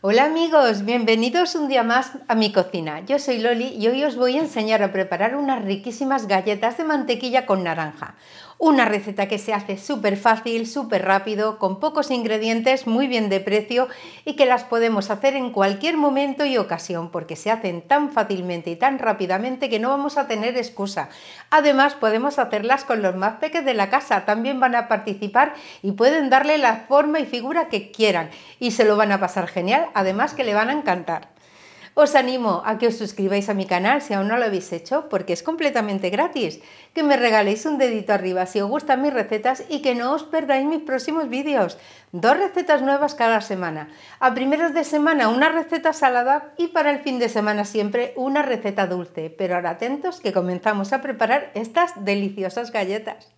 Hola amigos, bienvenidos un día más a mi cocina. Yo soy Loli y hoy os voy a enseñar a preparar unas riquísimas galletas de mantequilla con naranja. Una receta que se hace súper fácil, súper rápido, con pocos ingredientes, muy bien de precio y que las podemos hacer en cualquier momento y ocasión porque se hacen tan fácilmente y tan rápidamente que no vamos a tener excusa. Además podemos hacerlas con los más peques de la casa, también van a participar y pueden darle la forma y figura que quieran y se lo van a pasar genial, además que le van a encantar. Os animo a que os suscribáis a mi canal si aún no lo habéis hecho, porque es completamente gratis. Que me regaléis un dedito arriba si os gustan mis recetas y que no os perdáis mis próximos vídeos. Dos recetas nuevas cada semana. A primeros de semana una receta salada y para el fin de semana siempre una receta dulce. Pero ahora atentos que comenzamos a preparar estas deliciosas galletas.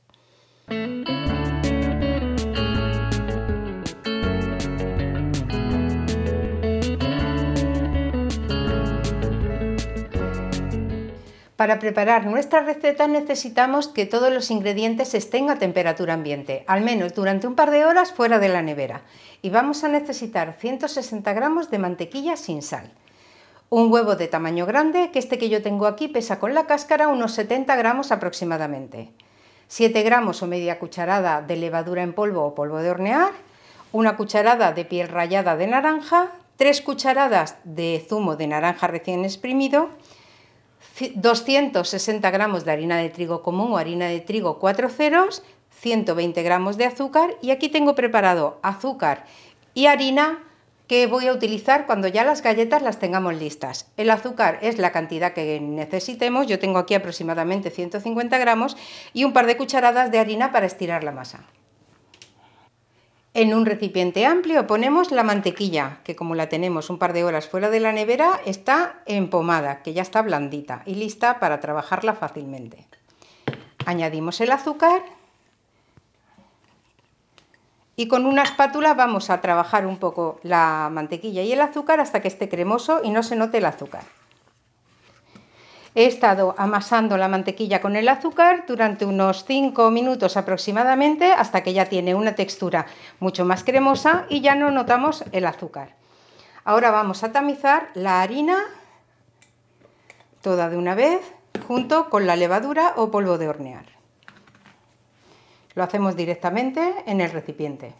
Para preparar nuestra receta necesitamos que todos los ingredientes estén a temperatura ambiente, al menos durante un par de horas fuera de la nevera. Y vamos a necesitar 160 gramos de mantequilla sin sal. Un huevo de tamaño grande, que este que yo tengo aquí pesa con la cáscara unos 70 gramos aproximadamente. 7 gramos o media cucharada de levadura en polvo o polvo de hornear. Una cucharada de piel rallada de naranja. 3 cucharadas de zumo de naranja recién exprimido 260 gramos de harina de trigo común o harina de trigo 4 ceros, 120 gramos de azúcar y aquí tengo preparado azúcar y harina que voy a utilizar cuando ya las galletas las tengamos listas. El azúcar es la cantidad que necesitemos, yo tengo aquí aproximadamente 150 gramos y un par de cucharadas de harina para estirar la masa. En un recipiente amplio ponemos la mantequilla, que como la tenemos un par de horas fuera de la nevera, está empomada, que ya está blandita y lista para trabajarla fácilmente. Añadimos el azúcar y con una espátula vamos a trabajar un poco la mantequilla y el azúcar hasta que esté cremoso y no se note el azúcar. He estado amasando la mantequilla con el azúcar durante unos 5 minutos aproximadamente hasta que ya tiene una textura mucho más cremosa y ya no notamos el azúcar. Ahora vamos a tamizar la harina toda de una vez junto con la levadura o polvo de hornear. Lo hacemos directamente en el recipiente.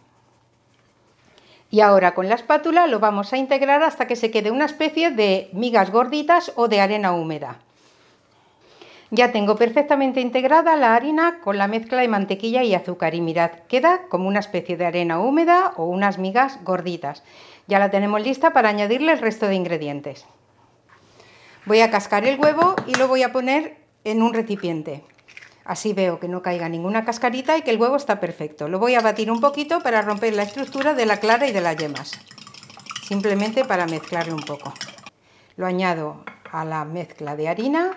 Y ahora con la espátula lo vamos a integrar hasta que se quede una especie de migas gorditas o de arena húmeda. Ya tengo perfectamente integrada la harina con la mezcla de mantequilla y azúcar y mirad, queda como una especie de arena húmeda o unas migas gorditas. Ya la tenemos lista para añadirle el resto de ingredientes. Voy a cascar el huevo y lo voy a poner en un recipiente. Así veo que no caiga ninguna cascarita y que el huevo está perfecto. Lo voy a batir un poquito para romper la estructura de la clara y de las yemas. Simplemente para mezclarlo un poco. Lo añado a la mezcla de harina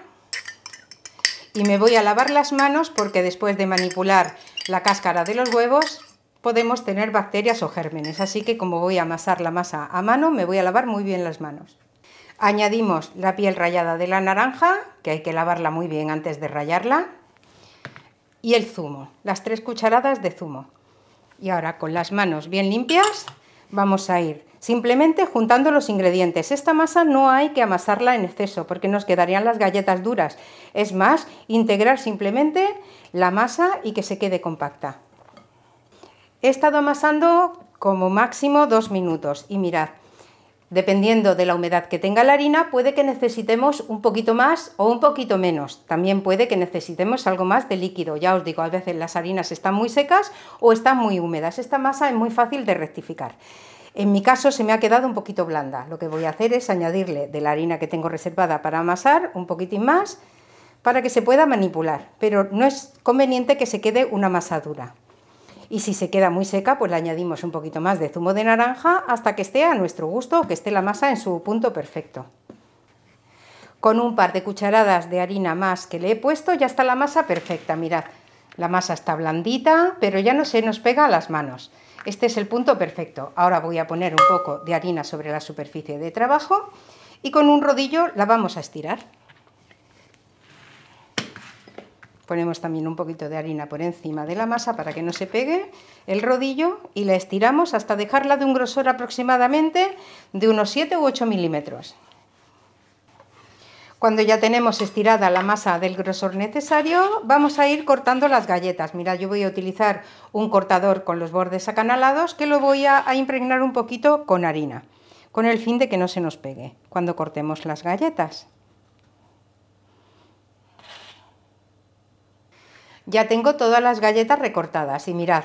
y me voy a lavar las manos porque después de manipular la cáscara de los huevos podemos tener bacterias o gérmenes, así que como voy a amasar la masa a mano me voy a lavar muy bien las manos. Añadimos la piel rallada de la naranja, que hay que lavarla muy bien antes de rallarla, y el zumo, las tres cucharadas de zumo. Y ahora con las manos bien limpias vamos a ir simplemente juntando los ingredientes. Esta masa no hay que amasarla en exceso porque nos quedarían las galletas duras. Es más, integrar simplemente la masa y que se quede compacta. He estado amasando como máximo dos minutos y mirad, Dependiendo de la humedad que tenga la harina, puede que necesitemos un poquito más o un poquito menos. También puede que necesitemos algo más de líquido. Ya os digo, a veces las harinas están muy secas o están muy húmedas. Esta masa es muy fácil de rectificar. En mi caso se me ha quedado un poquito blanda. Lo que voy a hacer es añadirle de la harina que tengo reservada para amasar un poquitín más para que se pueda manipular, pero no es conveniente que se quede una masa dura. Y si se queda muy seca, pues le añadimos un poquito más de zumo de naranja hasta que esté a nuestro gusto o que esté la masa en su punto perfecto. Con un par de cucharadas de harina más que le he puesto ya está la masa perfecta, mirad. La masa está blandita, pero ya no se nos pega a las manos. Este es el punto perfecto. Ahora voy a poner un poco de harina sobre la superficie de trabajo y con un rodillo la vamos a estirar. Ponemos también un poquito de harina por encima de la masa para que no se pegue el rodillo y la estiramos hasta dejarla de un grosor aproximadamente de unos 7 u 8 milímetros. Cuando ya tenemos estirada la masa del grosor necesario, vamos a ir cortando las galletas. Mirad, yo voy a utilizar un cortador con los bordes acanalados que lo voy a, a impregnar un poquito con harina, con el fin de que no se nos pegue cuando cortemos las galletas. Ya tengo todas las galletas recortadas y mirad,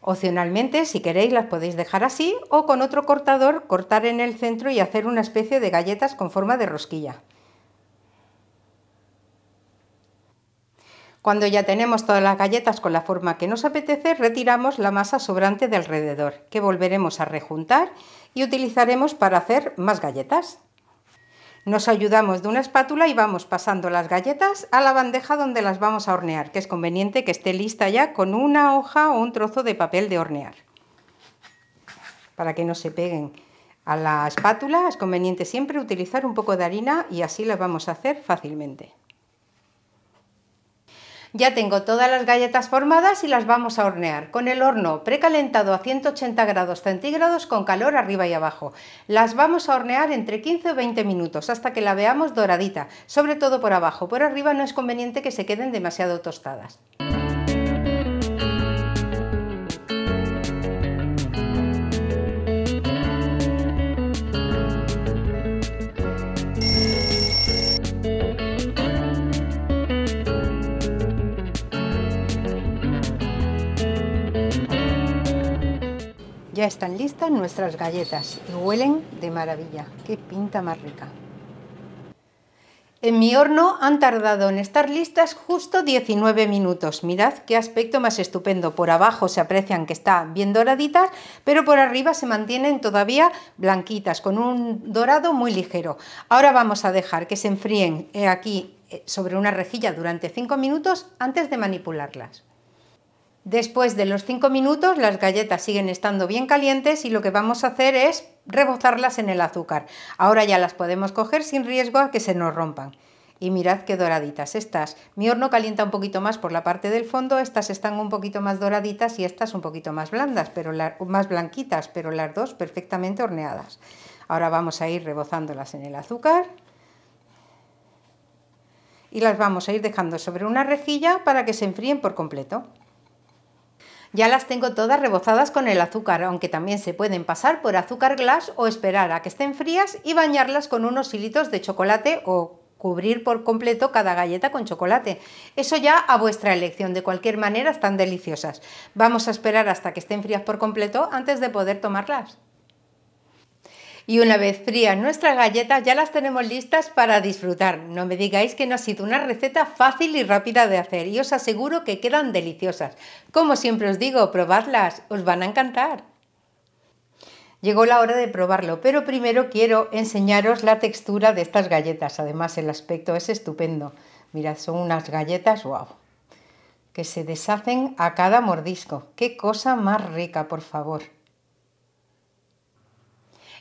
Opcionalmente, si queréis, las podéis dejar así o con otro cortador cortar en el centro y hacer una especie de galletas con forma de rosquilla. Cuando ya tenemos todas las galletas con la forma que nos apetece, retiramos la masa sobrante de alrededor, que volveremos a rejuntar y utilizaremos para hacer más galletas. Nos ayudamos de una espátula y vamos pasando las galletas a la bandeja donde las vamos a hornear, que es conveniente que esté lista ya con una hoja o un trozo de papel de hornear. Para que no se peguen a la espátula es conveniente siempre utilizar un poco de harina y así las vamos a hacer fácilmente. Ya tengo todas las galletas formadas y las vamos a hornear con el horno precalentado a 180 grados centígrados con calor arriba y abajo. Las vamos a hornear entre 15 o 20 minutos hasta que la veamos doradita, sobre todo por abajo. Por arriba no es conveniente que se queden demasiado tostadas. Ya están listas nuestras galletas y huelen de maravilla. ¡Qué pinta más rica! En mi horno han tardado en estar listas justo 19 minutos. Mirad qué aspecto más estupendo. Por abajo se aprecian que están bien doraditas, pero por arriba se mantienen todavía blanquitas, con un dorado muy ligero. Ahora vamos a dejar que se enfríen eh, aquí eh, sobre una rejilla durante 5 minutos antes de manipularlas. Después de los 5 minutos las galletas siguen estando bien calientes y lo que vamos a hacer es rebozarlas en el azúcar. Ahora ya las podemos coger sin riesgo a que se nos rompan. Y mirad qué doraditas estas. Mi horno calienta un poquito más por la parte del fondo, estas están un poquito más doraditas y estas un poquito más blandas, pero más blanquitas, pero las dos perfectamente horneadas. Ahora vamos a ir rebozándolas en el azúcar y las vamos a ir dejando sobre una rejilla para que se enfríen por completo. Ya las tengo todas rebozadas con el azúcar, aunque también se pueden pasar por azúcar glass o esperar a que estén frías y bañarlas con unos hilitos de chocolate o cubrir por completo cada galleta con chocolate. Eso ya a vuestra elección, de cualquier manera están deliciosas. Vamos a esperar hasta que estén frías por completo antes de poder tomarlas. Y una vez frías nuestras galletas ya las tenemos listas para disfrutar. No me digáis que no ha sido una receta fácil y rápida de hacer y os aseguro que quedan deliciosas. Como siempre os digo, probadlas, os van a encantar. Llegó la hora de probarlo, pero primero quiero enseñaros la textura de estas galletas. Además, el aspecto es estupendo. Mirad, son unas galletas, wow, que se deshacen a cada mordisco. ¡Qué cosa más rica, por favor!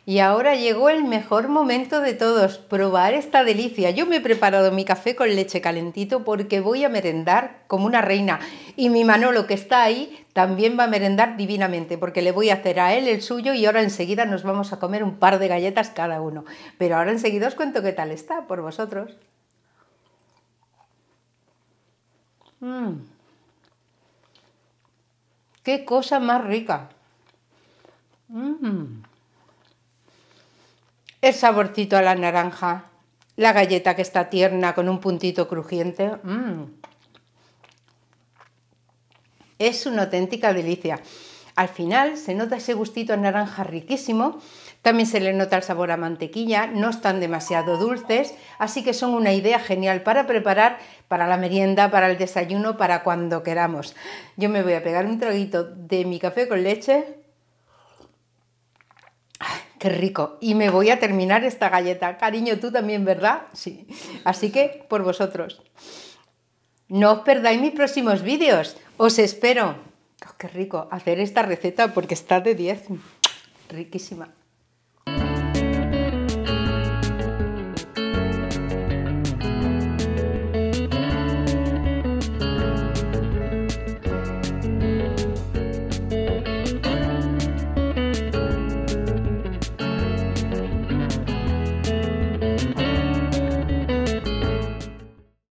Y ahora llegó el mejor momento de todos, probar esta delicia. Yo me he preparado mi café con leche calentito porque voy a merendar como una reina. Y mi Manolo que está ahí también va a merendar divinamente porque le voy a hacer a él el suyo y ahora enseguida nos vamos a comer un par de galletas cada uno. Pero ahora enseguida os cuento qué tal está por vosotros. Mm. ¡Qué cosa más rica! Mm. El saborcito a la naranja, la galleta que está tierna con un puntito crujiente. Mm. Es una auténtica delicia. Al final se nota ese gustito a naranja riquísimo, también se le nota el sabor a mantequilla, no están demasiado dulces, así que son una idea genial para preparar para la merienda, para el desayuno, para cuando queramos. Yo me voy a pegar un traguito de mi café con leche Qué rico. Y me voy a terminar esta galleta. Cariño, tú también, ¿verdad? Sí. Así que por vosotros. No os perdáis mis próximos vídeos. Os espero. Oh, qué rico hacer esta receta porque está de 10. Riquísima.